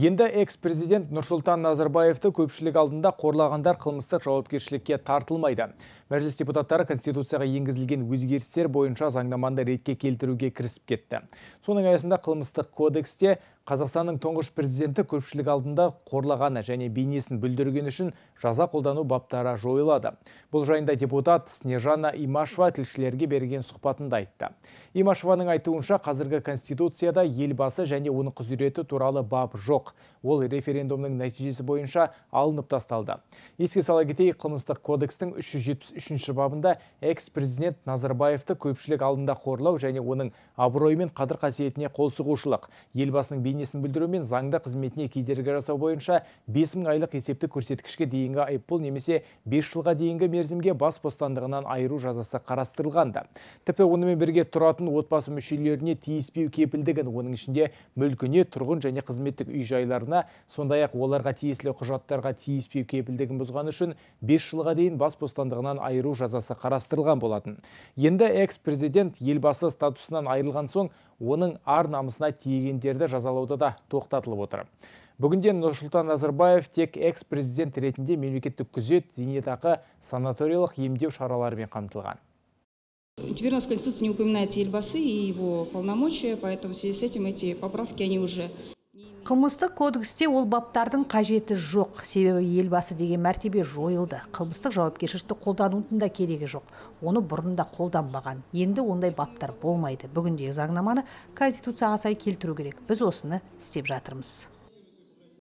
Енді экс-президент Нұрсултан Назарбаевты көпшілік алдында қорлағандар қылмыстық жауапкершілікке тартылмайды. Мәжіліс депутаттары Конституцияға енгізілген өзгерістер бойынша заңнаманы ретке келтіруге кірісіп кетті. Соның аясында қылмыстық кодексте Қазақстанның тұңғыш президенті көпшілік алдында қорлағаны және бейнесін бүлдірген үшін жаза қолдану баптары жойылады. Бұл жайында депутат Снежана Имашева тілшілерге берген сұхбатында айтты. Имашеваның айтуынша қазіргі конституцияда елбасы және оның құзыреті туралы бап жоқ. Ол референдумның нәтижесі бойынша алынып тасталды. Еске сала кетейік қылмыстық кодекстің 373 бабында экс-президент Назарбаевты көпшілік алдында қорлау және оның абыройы мен қадір қасиетіне қол сұғушылық елбасының білдірумен білдіру заңда қызметіне кедергі жасау бойынша 5000 айлық есептік көрсеткішке дейінгі айыппұл немесе 5 жылға дейінгі мерзімге бас бостандығынан айыру жазасы да Тіпті онымен бірге тұратын отбасы мүшелеріне тиіспеу кепілдігін оның ішінде мүлкіне, тұрғын және қызметтік үй жайларына, сондай-ақ оларға тиесілі құжаттарға тиіспеу кепілдігін бұзған үшін 5 жылға дейін бас бостандығынан айыру жазасы қарастырылған болатын. Енді экс-президент елбасы статусынан айырылған соң оның ар намысына тиегендерді жазалау қадағалауда да тоқтатылып отыр бүгінде нұрсұлтан назарбаев тек экс президент ретінде мемлекеттік күзет зейнетақы санаториялық емдеу шараларымен қамтылған Теперь у нас в Конституции не упоминается Ельбасы и его полномочия, поэтому в связи с этим эти поправки, они уже қылмыстық кодексте ол баптардың қажеті жоқ себебі елбасы деген мәртебе жойылды қылмыстық жауапкершілікті қолданудың да керегі жоқ оны бұрын да қолданбаған енді ондай баптар болмайды бүгінде заңнаманы конституцияға сай келтіру керек біз осыны істеп жатырмыз